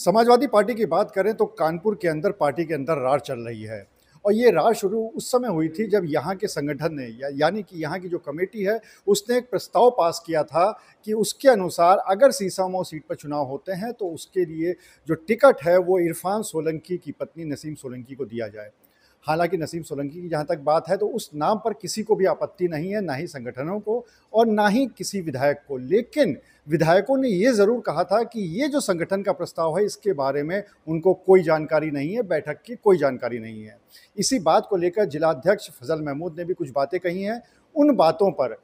Samajwadi party की बात करें तो कानपुर के अंदर पार्टी के अंदर रार चल रही है और ये राह शुरू उस समय हुई थी जब यहाँ के संगठन ने या, यानी कि यहाँ की जो कमेटी है उसने एक प्रस्ताव पास किया था कि उसके अनुसार अगर सीसामऊ सीट पर चुनाव होते हैं तो उसके लिए जो टिकट है वो इरफान सोलंकी की पत्नी नसीम सोलंकी को दिया जाए हालांकि नसीम सोलंकी की जहाँ तक बात है तो उस नाम पर किसी को भी आपत्ति नहीं है ना ही संगठनों को और ना ही किसी विधायक को लेकिन विधायकों ने ये ज़रूर कहा था कि ये जो संगठन का प्रस्ताव है इसके बारे में उनको कोई जानकारी नहीं है बैठक की कोई जानकारी नहीं है इसी बात को लेकर जिलाध्यक्ष फजल महमूद ने भी कुछ बातें कही हैं उन बातों पर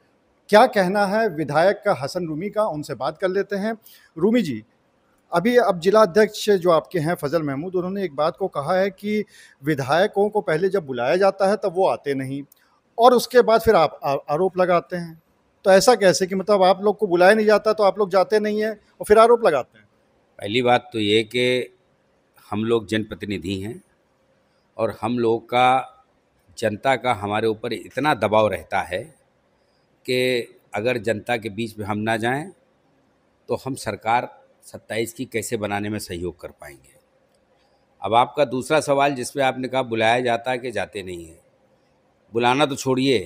क्या कहना है विधायक का हसन रूमी का उनसे बात कर लेते हैं रूमी जी अभी अब जिला अध्यक्ष जो आपके हैं फजल महमूद उन्होंने एक बात को कहा है कि विधायकों को पहले जब बुलाया जाता है तब वो आते नहीं और उसके बाद फिर आप आरोप लगाते हैं तो ऐसा कैसे कि मतलब आप लोग को बुलाया नहीं जाता तो आप लोग जाते नहीं हैं और फिर आरोप लगाते हैं पहली बात तो ये कि हम लोग जनप्रतिनिधि हैं और हम लोग का जनता का हमारे ऊपर इतना दबाव रहता है कि अगर जनता के बीच में हम ना जाएं तो हम सरकार सत्ताईस की कैसे बनाने में सहयोग कर पाएंगे अब आपका दूसरा सवाल जिसपे आपने कहा बुलाया जाता है कि जाते नहीं हैं बुलाना तो छोड़िए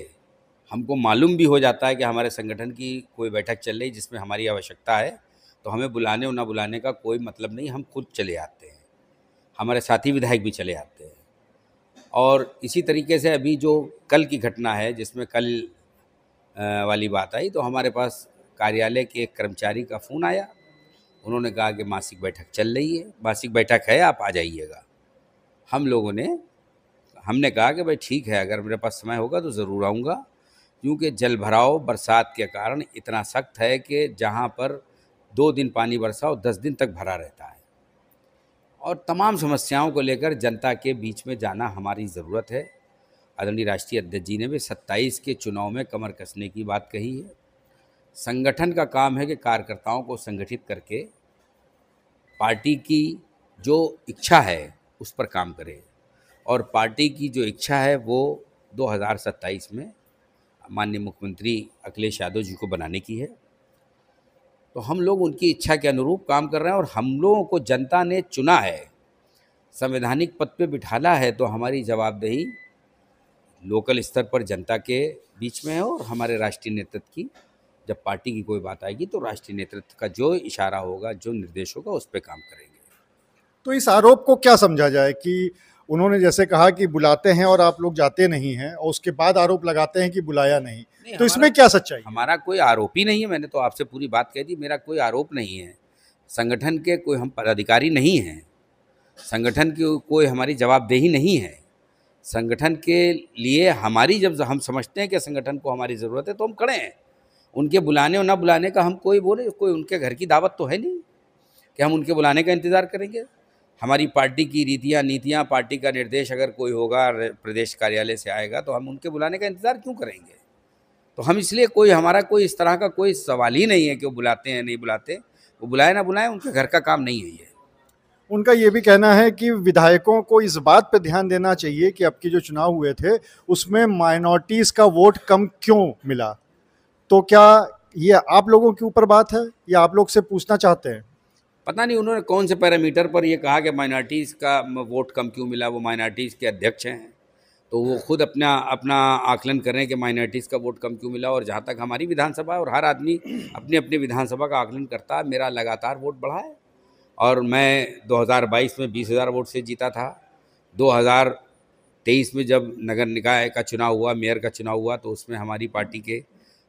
हमको मालूम भी हो जाता है कि हमारे संगठन की कोई बैठक चल रही जिसमें हमारी आवश्यकता है तो हमें बुलाने और ना बुलाने का कोई मतलब नहीं हम खुद चले आते हैं हमारे साथी विधायक भी चले आते हैं और इसी तरीके से अभी जो कल की घटना है जिसमें कल वाली बात आई तो हमारे पास कार्यालय के एक कर्मचारी का फ़ोन आया उन्होंने कहा कि मासिक बैठक चल रही है मासिक बैठक है आप आ जाइएगा हम लोगों ने हमने कहा कि भाई ठीक है अगर मेरे पास समय होगा तो ज़रूर आऊँगा क्योंकि जल भराव बरसात के कारण इतना सख्त है कि जहाँ पर दो दिन पानी बरसा और दस दिन तक भरा रहता है और तमाम समस्याओं को लेकर जनता के बीच में जाना हमारी ज़रूरत है आदरणीय राष्ट्रीय अध्यक्ष जी ने भी सत्ताईस के चुनाव में कमर कसने की बात कही है संगठन का काम है कि कार्यकर्ताओं को संगठित करके पार्टी की जो इच्छा है उस पर काम करें और पार्टी की जो इच्छा है वो 2027 में माननीय मुख्यमंत्री अखिलेश यादव जी को बनाने की है तो हम लोग उनकी इच्छा के अनुरूप काम कर रहे हैं और हम लोगों को जनता ने चुना है संवैधानिक पद पे बिठाला है तो हमारी जवाबदेही लोकल स्तर पर जनता के बीच में है और हमारे राष्ट्रीय नेतृत्व की जब पार्टी की कोई बात आएगी तो राष्ट्रीय नेतृत्व का जो इशारा होगा जो निर्देश होगा उस पर काम करेंगे तो इस आरोप को क्या समझा जाए कि उन्होंने जैसे कहा कि बुलाते हैं और आप लोग जाते नहीं हैं और उसके बाद आरोप लगाते हैं कि बुलाया नहीं, नहीं तो इसमें क्या सच्चाई हमारा कोई आरोप ही नहीं है मैंने तो आपसे पूरी बात कह दी मेरा कोई आरोप नहीं है संगठन के कोई हम पदाधिकारी नहीं हैं संगठन की कोई हमारी जवाबदेही नहीं है संगठन के लिए हमारी जब हम समझते हैं कि संगठन को हमारी ज़रूरत है तो हम खड़े हैं उनके बुलाने और ना बुलाने का हम कोई बोले कोई उनके घर की दावत तो है नहीं कि हम उनके बुलाने का इंतज़ार करेंगे हमारी पार्टी की रीतियाँ नीतियाँ पार्टी का निर्देश अगर कोई होगा प्रदेश कार्यालय से आएगा तो हम उनके बुलाने का इंतज़ार क्यों करेंगे तो हम इसलिए कोई हमारा कोई इस तरह का कोई सवाल ही नहीं है कि वो बुलाते हैं नहीं बुलाते वो बुलाए ना बुलाएं उनके घर का काम नहीं है ये उनका ये भी कहना है कि विधायकों को इस बात पर ध्यान देना चाहिए कि अब के जो चुनाव हुए थे उसमें माइनॉरिटीज़ का वोट कम क्यों मिला तो क्या ये आप लोगों के ऊपर बात है या आप लोग से पूछना चाहते हैं पता नहीं उन्होंने कौन से पैरामीटर पर यह कहा कि माइनॉरिटीज़ का वोट कम क्यों मिला वो माइनॉरिटीज़ के अध्यक्ष हैं तो वो खुद अपना अपना आकलन करें कि माइनॉरिटीज़ का वोट कम क्यों मिला और जहाँ तक हमारी विधानसभा और हर आदमी अपने अपने विधानसभा का आकलन करता है मेरा लगातार वोट बढ़ा है और मैं 2022 में 20,000 वोट से जीता था 2023 में जब नगर निकाय का चुनाव हुआ मेयर का चुनाव हुआ तो उसमें हमारी पार्टी के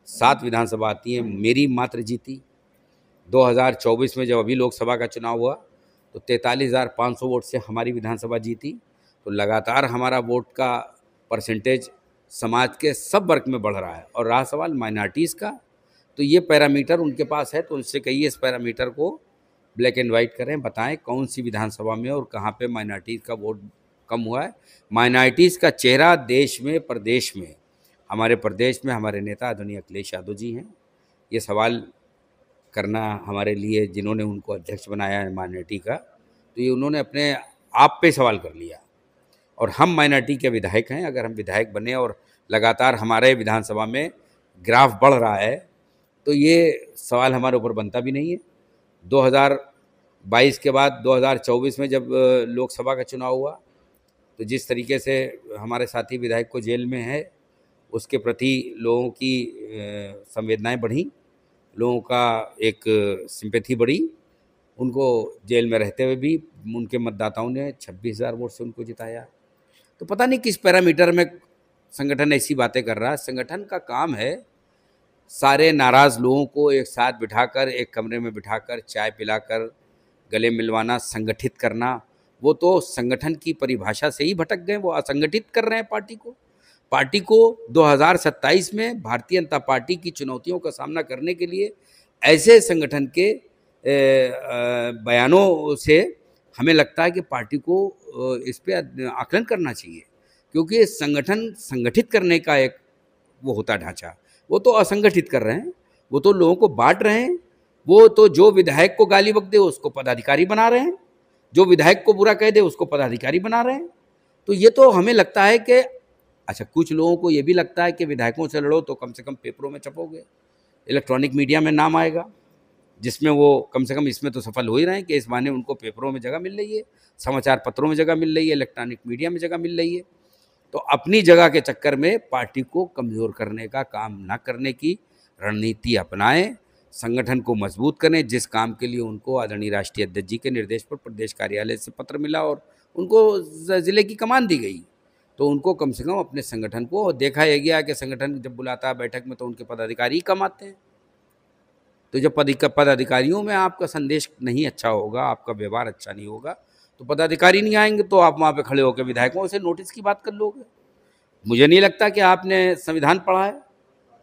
सात विधानसभा आती हैं मेरी मात्र जीती 2024 में जब अभी लोकसभा का चुनाव हुआ तो तैंतालीस वोट से हमारी विधानसभा जीती तो लगातार हमारा वोट का परसेंटेज समाज के सब वर्ग में बढ़ रहा है और रहा सवाल माइनॉरिटीज़ का तो ये पैरामीटर उनके पास है तो उनसे कहिए इस पैरामीटर को ब्लैक एंड वाइट करें बताएं कौन सी विधानसभा में और कहाँ पे माइनॉरिटीज़ का वोट कम हुआ है माइनॉरिटीज़ का चेहरा देश में प्रदेश में हमारे प्रदेश में हमारे नेता आदरणीय अखिलेश यादव जी हैं ये सवाल करना हमारे लिए जिन्होंने उनको अध्यक्ष बनाया है माइनॉरिटी का तो ये उन्होंने अपने आप पे सवाल कर लिया और हम माइनॉरिटी के विधायक हैं अगर हम विधायक बने और लगातार हमारे विधानसभा में ग्राफ बढ़ रहा है तो ये सवाल हमारे ऊपर बनता भी नहीं है 2022 के बाद 2024 में जब लोकसभा का चुनाव हुआ तो जिस तरीके से हमारे साथी विधायक को जेल में है उसके प्रति लोगों की संवेदनाएं बढ़ी लोगों का एक सिंपैथी बढ़ी उनको जेल में रहते हुए भी उनके मतदाताओं ने छब्बीस हज़ार वोट से उनको जिताया तो पता नहीं किस पैरामीटर में संगठन ऐसी बातें कर रहा है संगठन का काम है सारे नाराज़ लोगों को एक साथ बिठाकर एक कमरे में बिठाकर चाय पिलाकर गले मिलवाना संगठित करना वो तो संगठन की परिभाषा से ही भटक गए वो असंगठित कर रहे हैं पार्टी को पार्टी को 2027 में भारतीय जनता पार्टी की चुनौतियों का सामना करने के लिए ऐसे संगठन के बयानों से हमें लगता है कि पार्टी को इस पर आकलन करना चाहिए क्योंकि संगठन संगठित करने का एक वो होता ढांचा वो तो असंगठित कर रहे हैं वो तो लोगों को बांट रहे हैं वो तो जो विधायक को गाली बक दे उसको पदाधिकारी बना रहे हैं जो विधायक को बुरा कह दे उसको पदाधिकारी बना रहे हैं तो ये तो हमें लगता है कि अच्छा कुछ लोगों को ये भी लगता है कि विधायकों से लड़ो तो कम से कम पेपरों में छपोगे इलेक्ट्रॉनिक मीडिया में नाम आएगा जिसमें वो कम से कम इसमें तो सफल हो ही रहे हैं कि इस बहाने उनको पेपरों में जगह मिल रही है समाचार पत्रों में जगह मिल रही है इलेक्ट्रॉनिक मीडिया में जगह मिल रही है तो अपनी जगह के चक्कर में पार्टी को कमज़ोर करने का काम ना करने की रणनीति अपनाएं संगठन को मजबूत करें जिस काम के लिए उनको आदरणीय राष्ट्रीय अध्यक्ष जी के निर्देश पर प्रदेश कार्यालय से पत्र मिला और उनको ज़िले की कमान दी गई तो उनको कम से कम अपने संगठन को देखा यह गया कि संगठन जब बुलाता है बैठक में तो उनके पदाधिकारी कम आते हैं तो जब पदाधिकारियों में आपका संदेश नहीं अच्छा होगा आपका व्यवहार अच्छा नहीं होगा तो पदाधिकारी नहीं आएंगे तो आप वहाँ पे खड़े होकर विधायकों से नोटिस की बात कर लोगे मुझे नहीं लगता कि आपने संविधान पढ़ा है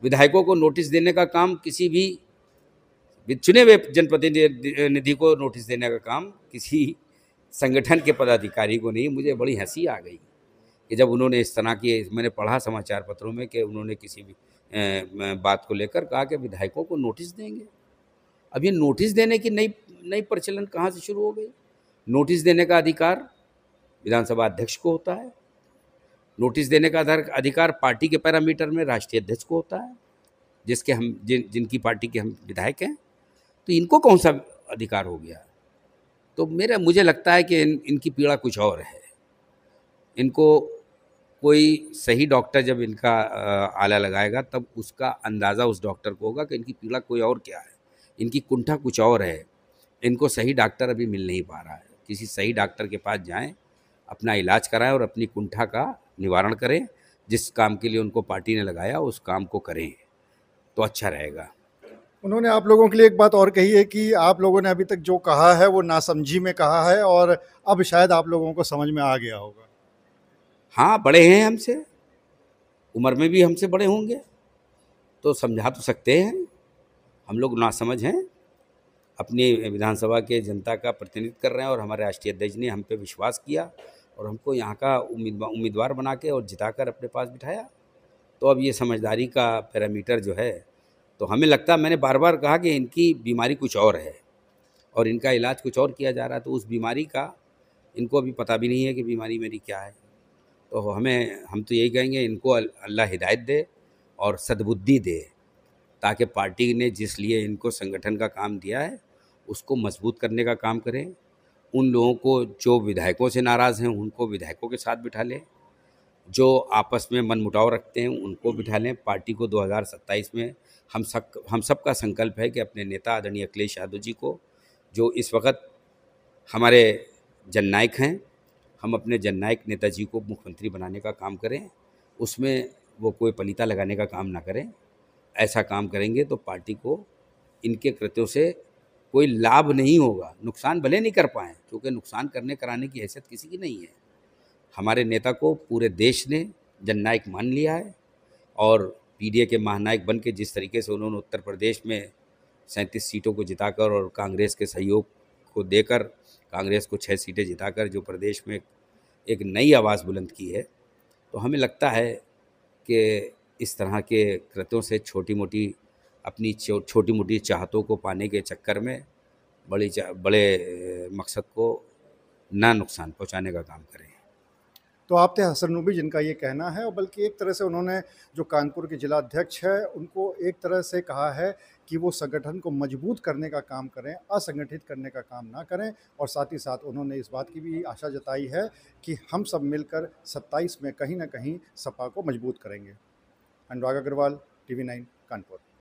विधायकों को नोटिस देने का काम किसी भी चुने हुए जनप्रतिनिधि को नोटिस देने का काम किसी संगठन के पदाधिकारी को नहीं मुझे बड़ी हंसी आ गई कि जब उन्होंने इस तरह की मैंने पढ़ा समाचार पत्रों में कि उन्होंने किसी भी बात को लेकर कहा कि विधायकों को नोटिस देंगे अब ये नोटिस देने की नई नई प्रचलन कहाँ से शुरू हो गई नोटिस देने का अधिकार विधानसभा अध्यक्ष को होता है नोटिस देने का अधिकार पार्टी के पैरामीटर में राष्ट्रीय अध्यक्ष को होता है जिसके हम जिन जिनकी पार्टी के हम विधायक हैं तो इनको कौन सा अधिकार हो गया तो मेरा मुझे लगता है कि इन, इनकी पीड़ा कुछ और है इनको कोई सही डॉक्टर जब इनका आला लगाएगा तब उसका अंदाज़ा उस डॉक्टर को होगा कि इनकी पीड़ा कोई और क्या है इनकी कुंठा कुछ और है इनको सही डॉक्टर अभी मिल नहीं पा रहा है किसी सही डॉक्टर के पास जाएं अपना इलाज कराएं और अपनी कुंठा का निवारण करें जिस काम के लिए उनको पार्टी ने लगाया उस काम को करें तो अच्छा रहेगा उन्होंने आप लोगों के लिए एक बात और कही है कि आप लोगों ने अभी तक जो कहा है वो नासमझी में कहा है और अब शायद आप लोगों को समझ में आ गया होगा हाँ बड़े हैं हमसे उम्र में भी हमसे बड़े होंगे तो समझा तो सकते हैं हम लोग नासमझ हैं अपनी विधानसभा के जनता का प्रतिनिधित्व कर रहे हैं और हमारे राष्ट्रीय अध्यक्ष ने हम पे विश्वास किया और हमको यहाँ का उम्मीदवार उम्मीदवार बना के और जिताकर अपने पास बिठाया तो अब ये समझदारी का पैरामीटर जो है तो हमें लगता मैंने बार बार कहा कि इनकी बीमारी कुछ और है और इनका इलाज कुछ और किया जा रहा है तो उस बीमारी का इनको अभी पता भी नहीं है कि बीमारी मेरी क्या है तो हमें हम तो यही कहेंगे इनको अल्लाह हिदायत दे और सदबुद्धि दे ताकि पार्टी ने जिस लिए इनको संगठन का काम दिया है उसको मजबूत करने का काम करें उन लोगों को जो विधायकों से नाराज़ हैं उनको विधायकों के साथ बिठा लें जो आपस में मनमुटाव रखते हैं उनको बिठा लें पार्टी को 2027 में हम सब हम सब का संकल्प है कि अपने नेता आदरणीय अखिलेश यादव जी को जो इस वक्त हमारे जननायक हैं हम अपने जननायक नेताजी को मुख्यमंत्री बनाने का काम करें उसमें वो कोई पलीता लगाने का काम ना करें ऐसा काम करेंगे तो पार्टी को इनके कृत्यों से कोई लाभ नहीं होगा नुकसान भले नहीं कर पाएँ क्योंकि नुकसान करने कराने की हैसियत किसी की नहीं है हमारे नेता को पूरे देश ने जननायक मान लिया है और पीडीए के महानायक बन के जिस तरीके से उन्होंने उत्तर प्रदेश में सैंतीस सीटों को जिताकर और कांग्रेस के सहयोग को देकर कांग्रेस को छः सीटें जिताकर जो प्रदेश में एक नई आवाज़ बुलंद की है तो हमें लगता है कि इस तरह के कृत्यों से छोटी मोटी अपनी छोटी मोटी चाहतों को पाने के चक्कर में बड़ी बड़े मकसद को ना नुकसान पहुंचाने का काम करें तो आप थे नूबी जिनका ये कहना है और बल्कि एक तरह से उन्होंने जो कानपुर के जिला अध्यक्ष है उनको एक तरह से कहा है कि वो संगठन को मजबूत करने का काम करें असंगठित करने का काम ना करें और साथ ही साथ उन्होंने इस बात की भी आशा जताई है कि हम सब मिलकर 27 में कहीं ना कहीं सपा को मजबूत करेंगे अनुराग अग्रवाल टीवी नाइन कानपुर